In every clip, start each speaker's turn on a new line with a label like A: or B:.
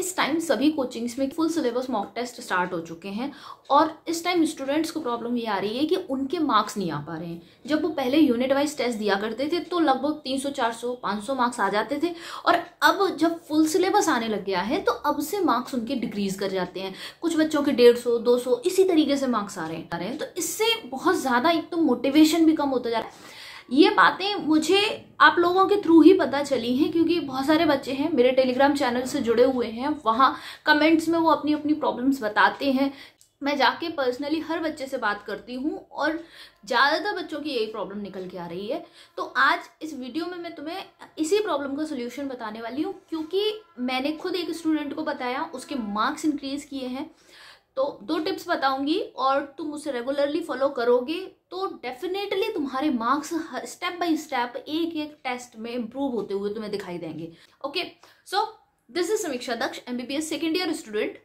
A: इस टाइम सभी कोचिंग्स में full syllabus mock test start हो चुके हैं और इस टाइम स्टूडेंट्स को प्रॉब्लम ये आ रही है कि उनके मार्क्स नहीं आ पा रहे हैं जब वो पहले यूनिट वाइज टेस्ट दिया करते थे तो लगभग 300 400 500 मार्क्स आ जाते थे और अब जब फुल सिलेबस आने लग गया है तो अब से मार्क्स उनके डिक्रीज कर जाते हैं कुछ बच्चों के डेढ़ सौ दो सौ इसी तरीके से मार्क्स आ रहे हैं तो इससे बहुत ज़्यादा एक तो मोटिवेशन भी कम होता जा रहा है ये बातें मुझे आप लोगों के थ्रू ही पता चली हैं क्योंकि बहुत सारे बच्चे हैं मेरे टेलीग्राम चैनल से जुड़े हुए हैं वहाँ कमेंट्स में वो अपनी अपनी प्रॉब्लम्स बताते हैं मैं जाके पर्सनली हर बच्चे से बात करती हूँ और ज़्यादातर बच्चों की यही प्रॉब्लम निकल के आ रही है तो आज इस वीडियो में मैं तुम्हें इसी प्रॉब्लम का सोल्यूशन बताने वाली हूँ क्योंकि मैंने खुद एक स्टूडेंट को बताया उसके मार्क्स इंक्रीज़ किए हैं तो दो टिप्स बताऊंगी और तुम उसे रेगुलरली फॉलो करोगे तो डेफिनेटली तुम्हारे मार्क्स स्टेप बाय स्टेप एक एक टेस्ट में इंप्रूव होते हुए तुम्हें दिखाई देंगे okay so this is Samiksha Daksh MBBS second year student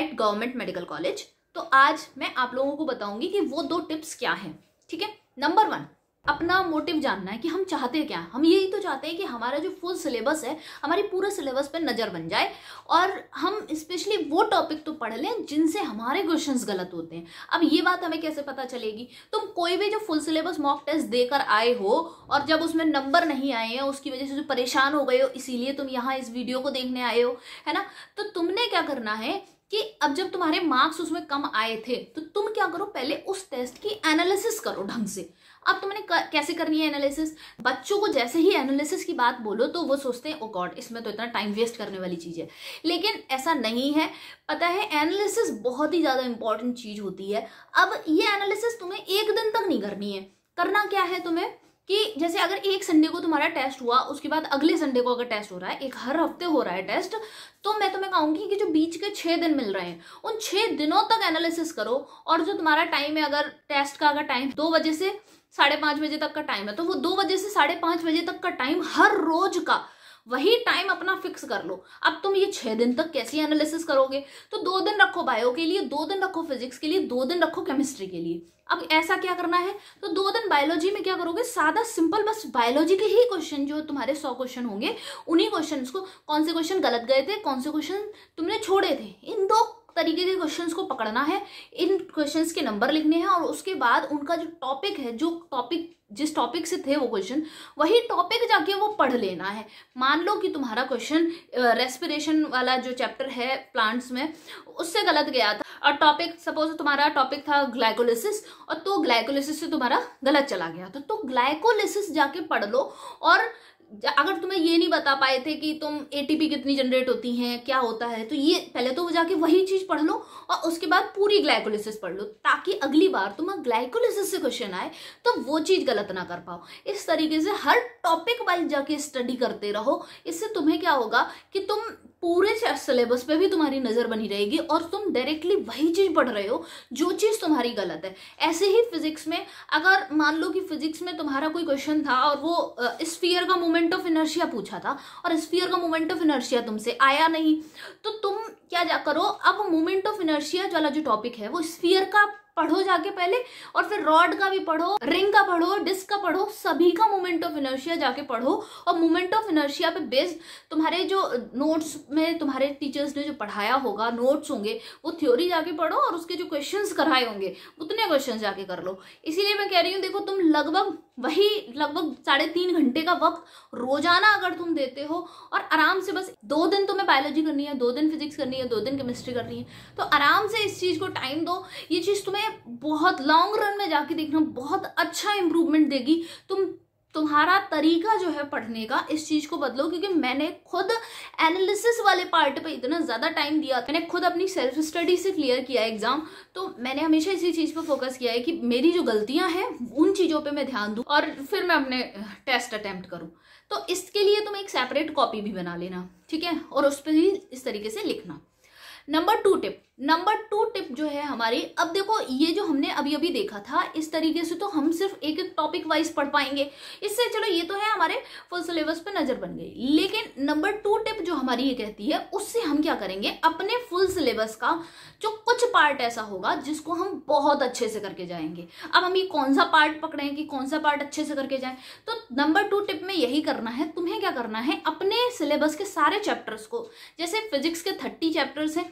A: at government medical college तो आज मैं आप लोगों को बताऊंगी कि वो दो टिप्स क्या हैं ठीक है नंबर वन अपना मोटिव जानना है कि हम चाहते क्या हम यही तो चाहते हैं कि हमारा जो फुल सिलेबस है हमारी पूरे सिलेबस पर नज़र बन जाए और हम स्पेशली वो टॉपिक तो पढ़ लें जिनसे हमारे क्वेश्चंस गलत होते हैं अब ये बात हमें कैसे पता चलेगी तुम कोई भी जो फुल सिलेबस मॉक टेस्ट देकर आए हो और जब उसमें नंबर नहीं आए हैं उसकी वजह से जो परेशान हो गए हो इसीलिए तुम यहाँ इस वीडियो को देखने आए हो है ना तो तुमने क्या करना है कि अब जब तुम्हारे मार्क्स उसमें कम आए थे तो तुम क्या करो पहले उस टेस्ट की एनालिसिस करो ढंग से अब तुमने तो कैसे करनी है एनालिसिस बच्चों को जैसे ही एनालिसिस की बात बोलो तो वो सोचते हैं ओ oh गॉड इसमें तो इतना टाइम वेस्ट करने वाली चीज़ है लेकिन ऐसा नहीं है पता है एनालिसिस बहुत ही ज़्यादा इंपॉर्टेंट चीज़ होती है अब ये एनालिसिस तुम्हें एक दिन तक नहीं करनी है करना क्या है तुम्हें कि जैसे अगर एक संडे को तुम्हारा टेस्ट हुआ उसके बाद अगले संडे को अगर टेस्ट हो रहा है एक हर हफ्ते हो रहा है टेस्ट तो मैं तुम्हें कहूँगी कि जो बीच के छः दिन मिल रहे हैं उन छः दिनों तक एनालिसिस करो और जो तुम्हारा टाइम है अगर टेस्ट का अगर टाइम दो बजे से साढ़े पांच बजे तक का टाइम है तो वो दो बजे से साढ़े पांच बजे तक का टाइम हर रोज का वही टाइम अपना फिक्स कर लो अब तुम ये छह दिन तक कैसी एनालिसिस करोगे तो दो दिन रखो बायो के लिए दो दिन रखो फिजिक्स के लिए दो दिन रखो केमिस्ट्री के लिए अब ऐसा क्या करना है तो दो दिन बायोलॉजी में क्या करोगे सादा सिंपल बस बायोलॉजी के ही क्वेश्चन जो तुम्हारे सौ क्वेश्चन होंगे उन्हीं क्वेश्चन को कौन से क्वेश्चन गलत गए थे कौन से क्वेश्चन तुमने छोड़े थे इन दो तरीके के क्वेश्चंस को पकड़ना है इन क्वेश्चंस के नंबर लिखने हैं और उसके बाद उनका जो टॉपिक है जो टॉपिक जिस टॉपिक से थे वो क्वेश्चन वही टॉपिक जाके वो पढ़ लेना है मान लो कि तुम्हारा क्वेश्चन रेस्पिरेशन वाला जो चैप्टर है प्लांट्स में उससे गलत गया था और टॉपिक सपोज तुम्हारा टॉपिक था ग्लाइकोलिसिस और तो ग्लाइकोलिसिस से तुम्हारा गलत चला गया था तो ग्लाइकोलिसिस जाके पढ़ लो और अगर तुम्हें ये नहीं बता पाए थे कि तुम एटीपी कितनी जनरेट होती हैं क्या होता है तो ये पहले तो जाके वही चीज पढ़ लो और उसके बाद पूरी ग्लाइकोलिसिस पढ़ लो ताकि अगली बार तुम्हें ग्लाइकोलिसिस से क्वेश्चन आए तो वो चीज गलत ना कर पाओ इस तरीके से हर टॉपिक वाइज जाके स्टडी करते रहो इससे तुम्हें क्या होगा कि तुम पूरे सिलेबस पे भी तुम्हारी नज़र बनी रहेगी और तुम डायरेक्टली वही चीज़ पढ़ रहे हो जो चीज़ तुम्हारी गलत है ऐसे ही फिजिक्स में अगर मान लो कि फिजिक्स में तुम्हारा कोई क्वेश्चन था और वो स्फीयर का मूवमेंट मोमेंट ऑफ इनर्शिया पूछा था और स्फीयर का मोमेंट ऑफ इनर्शिया तुमसे आया नहीं तो तुम क्या जा करो अब मोमेंट ऑफ इनर्शिया वाला जो टॉपिक है वो स्फीयर का पढ़ो जाके पहले और फिर रॉड का भी पढ़ो रिंग का पढ़ो डिस्क का पढ़ो सभी का मोमेंट ऑफ इनर्शिया जाके पढ़ो और मोमेंट ऑफ इनर्शिया पे बेस्ड तुम्हारे जो नोट्स में तुम्हारे टीचर्स ने जो पढ़ाया होगा नोट्स होंगे वो थ्योरी जाके पढ़ो और उसके जो क्वेश्चन कराए होंगे उतने क्वेश्चन जाके कर लो इसीलिए मैं कह रही हूँ देखो तुम लगभग वही लगभग साढ़े तीन घंटे का वक्त रोजाना अगर तुम देते हो और आराम से बस दो दिन तुम्हें तो बायोलॉजी करनी है दो दिन फिजिक्स करनी है दो दिन केमिस्ट्री करनी है तो आराम से इस चीज़ को टाइम दो ये चीज़ तुम्हें बहुत लॉन्ग रन में जाके देखना बहुत अच्छा इम्प्रूवमेंट देगी तुम तुम्हारा तरीका जो है पढ़ने का इस चीज को बदलो क्योंकि मैंने खुद एनालिसिस वाले पार्ट पे इतना ज्यादा टाइम दिया मैंने खुद अपनी सेल्फ स्टडी से क्लियर किया एग्जाम तो मैंने हमेशा इसी चीज पे फोकस किया है कि मेरी जो गलतियां हैं उन चीजों पे मैं ध्यान दूं और फिर मैं अपने टेस्ट अटेम्प्ट करूं तो इसके लिए तुम एक सेपरेट कॉपी भी बना लेना ठीक है और उस पर ही इस तरीके से लिखना number two tip number two tip जो है हमारी अब देखो ये जो हमने अभी अभी देखा था इस तरीके से तो हम सिर्फ एक एक टॉपिक वाइज पढ़ पाएंगे इससे चलो ये तो है हमारे फुल सिलेबस पे नज़र बन गई लेकिन नंबर टू टिप जो हमारी ये कहती है उससे हम क्या करेंगे अपने फुल सिलेबस का जो कुछ पार्ट ऐसा होगा जिसको हम बहुत अच्छे से करके जाएंगे अब हम ये कौन सा पार्ट पकड़े कि कौन सा पार्ट अच्छे से करके जाए तो नंबर टू टिप में यही करना है तुम्हें क्या करना है अपने सिलेबस के सारे चैप्टर्स को जैसे फिजिक्स के थर्टी चैप्टर्स हैं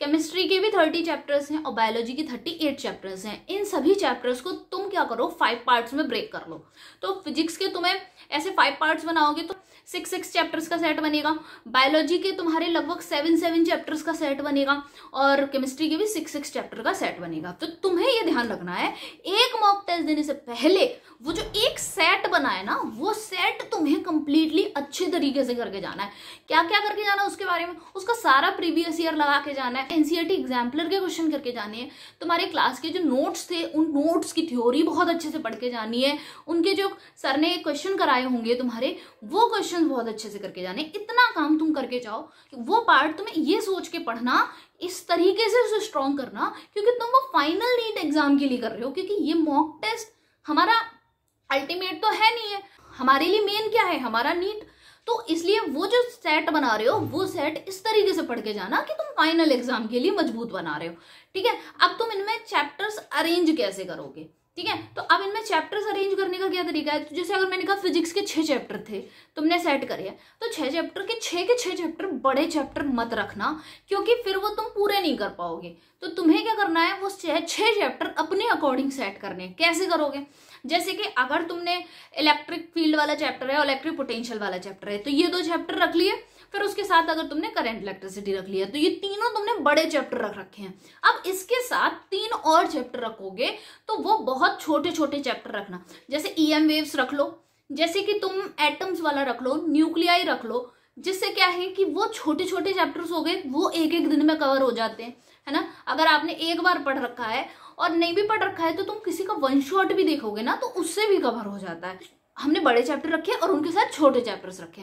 A: केमिस्ट्री के भी थर्टी चैप्टर्स हैं और बायोलॉजी के थर्टी एट चैप्टर्स हैं इन सभी चैप्टर्स को तुम क्या करो फाइव पार्ट्स में ब्रेक कर लो तो फिजिक्स के तुम्हें ऐसे फाइव पार्ट्स बनाओगे तो सिक्स सिक्स चैप्टर्स का सेट बनेगा बायोलॉजी के तुम्हारे लगभग सेवन सेवन चैप्टर्स का सेट बनेगा और केमिस्ट्री के भी सिक्स सिक्स चैप्टर का सेट बनेगा तो तुम्हें ये ध्यान रखना है एक मॉक टेस्ट देने से पहले वो जो एक सेट बना है ना वो सेट तुम्हें कंप्लीटली अच्छे तरीके से करके जाना है क्या क्या करके जाना है उसके बारे में उसका सारा प्रीवियस ईयर लगा के जाना है मैंने एनसीईआरटी एग्जाम्पलर के क्वेश्चन करके जाने हैं तुम्हारे क्लास के जो नोट्स थे उन नोट्स की थ्योरी बहुत अच्छे से पढ़ के जानी है उनके जो सर ने क्वेश्चन कराए होंगे तुम्हारे वो क्वेश्चन बहुत अच्छे से करके जाने इतना काम तुम करके जाओ कि वो पार्ट तुम्हें ये सोच के पढ़ना इस तरीके से उसे स्ट्रॉन्ग करना क्योंकि तुम वो फाइनल नीट एग्जाम के लिए कर रहे हो क्योंकि ये मॉक टेस्ट हमारा अल्टीमेट तो है नहीं है हमारे लिए मेन क्या है हमारा नीट तो इसलिए वो जो सेट बना रहे हो वो सेट इस तरीके से पढ़ के जाना कि तुम फाइनल एग्जाम के लिए मजबूत बना रहे हो ठीक है अब तुम इनमें चैप्टर्स अरेंज कैसे करोगे ठीक है तो अब इनमें चैप्टर्स अरेंज करने का क्या तरीका है तो जैसे अगर मैंने कहा फिजिक्स के छह चैप्टर थे तुमने सेट करे तो छह चैप्टर के छह के छह चैप्टर बड़े चैप्टर मत रखना क्योंकि फिर वो तुम पूरे नहीं कर पाओगे तो तुम्हें क्या करना है वो छह चैप्टर अपने अकॉर्डिंग सेट करने कैसे करोगे जैसे कि अगर तुमने इलेक्ट्रिक फील्ड वाला चैप्टर है इलेक्ट्रिक पोटेंशियल वाला चैप्टर है तो ये दो चैप्टर रख लिए फिर उसके साथ अगर तुमने करंट इलेक्ट्रिसिटी रख लिया तो ये तीनों तुमने बड़े चैप्टर रख रखे हैं अब इसके साथ तीन और चैप्टर रखोगे तो वो बहुत छोटे छोटे चैप्टर रखना जैसे ई एम वेव्स रख लो जैसे कि तुम एटम्स वाला रख लो न्यूक्लियाई रख लो जिससे क्या है कि वो छोटे छोटे चैप्टर्स हो गए वो एक एक दिन में कवर हो जाते हैं है ना अगर आपने एक बार पढ़ रखा है और नहीं भी पढ़ रखा है तो तुम किसी का वन शॉट भी देखोगे ना तो उससे भी कवर हो जाता है हमने बड़े चैप्टर रखे और उनके साथ छोटे चैप्टर्स रखे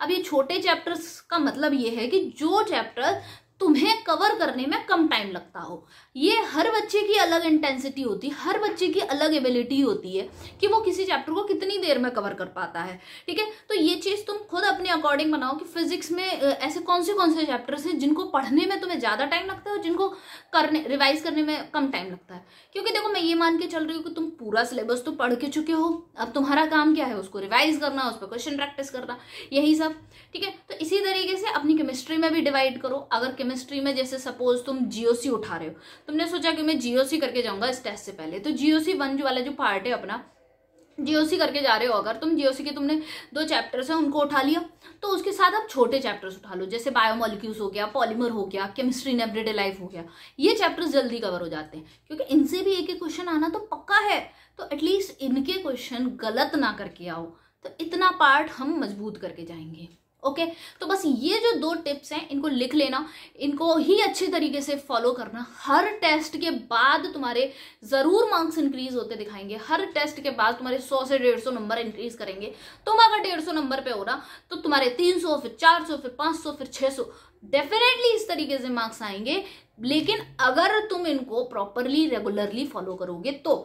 A: अब ये छोटे चैप्टर्स का मतलब ये है कि जो चैप्टर तुम्हें कवर करने में कम टाइम लगता हो ये हर बच्चे की अलग इंटेंसिटी होती है हर बच्चे की अलग एबिलिटी होती है कि वो किसी चैप्टर को कितनी देर में कवर कर पाता है ठीक है तो ये चीज़ तुम खुद अपने अकॉर्डिंग बनाओ कि फिजिक्स में ऐसे कौन से कौन से चैप्टर्स हैं जिनको पढ़ने में तुम्हें ज़्यादा टाइम लगता है और जिनको करने रिवाइज करने में कम टाइम लगता है क्योंकि देखो मैं ये मान के चल रही हूँ कि तुम पूरा सिलेबस तो पढ़ के चुके हो अब तुम्हारा काम क्या है उसको रिवाइज करना उस पर क्वेश्चन प्रैक्टिस करना यही सब ठीक है तो इसी तरीके से अपनी केमिस्ट्री में भी डिवाइड करो अगर केमिस्ट्री केमिस्ट्री में जैसे सपोज तुम जीओसी उठा रहे हो तुमने सोचा कि मैं जीओसी करके जाऊंगा इस टेस्ट से पहले तो जीओसी वन जो वाला जो पार्ट है अपना जीओसी करके जा रहे हो अगर तुम जीओसी के तुमने दो चैप्टर्स हैं उनको उठा लिया तो उसके साथ आप छोटे चैप्टर्स उठा लो जैसे बायोमोलिक्यूल्स हो गया पॉलीमर हो गया केमिस्ट्री इन एवरीडे लाइफ हो गया ये चैप्टर्स जल्दी कवर हो जाते हैं क्योंकि इनसे भी एक एक क्वेश्चन आना तो पक्का है तो एटलीस्ट इनके क्वेश्चन गलत ना करके आओ तो इतना पार्ट हम मजबूत करके जाएंगे ओके तो बस ये जो दो टिप्स हैं इनको लिख लेना इनको ही अच्छे तरीके से फॉलो करना हर टेस्ट के बाद तुम्हारे ज़रूर मार्क्स इंक्रीज होते दिखाएंगे हर टेस्ट के बाद तुम्हारे 100 से 150 नंबर इंक्रीज करेंगे तुम अगर 150 नंबर पे हो ना तो तुम्हारे 300 फिर 400 फिर 500 फिर 600 डेफिनेटली इस तरीके से मार्क्स आएंगे लेकिन अगर तुम इनको प्रॉपरली रेगुलरली फॉलो करोगे तो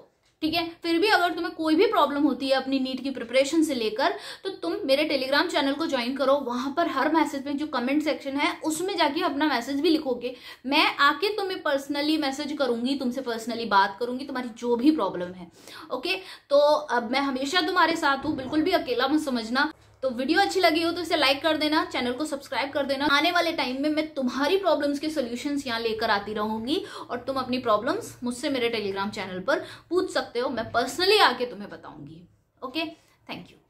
A: ठीक है फिर भी अगर तुम्हें कोई भी प्रॉब्लम होती है अपनी नीट की प्रिपरेशन से लेकर तो तुम मेरे टेलीग्राम चैनल को ज्वाइन करो वहां पर हर मैसेज में जो कमेंट सेक्शन है उसमें जाके अपना मैसेज भी लिखोगे मैं आके तुम्हें पर्सनली मैसेज करूंगी तुमसे पर्सनली बात करूंगी तुम्हारी जो भी प्रॉब्लम है ओके तो अब मैं हमेशा तुम्हारे साथ हूँ बिल्कुल भी अकेला मत समझना तो वीडियो अच्छी लगी हो तो इसे लाइक कर देना चैनल को सब्सक्राइब कर देना आने वाले टाइम में मैं तुम्हारी प्रॉब्लम्स के सॉल्यूशंस यहाँ लेकर आती रहूंगी और तुम अपनी प्रॉब्लम्स मुझसे मेरे टेलीग्राम चैनल पर पूछ सकते हो मैं पर्सनली आके तुम्हें बताऊंगी ओके थैंक यू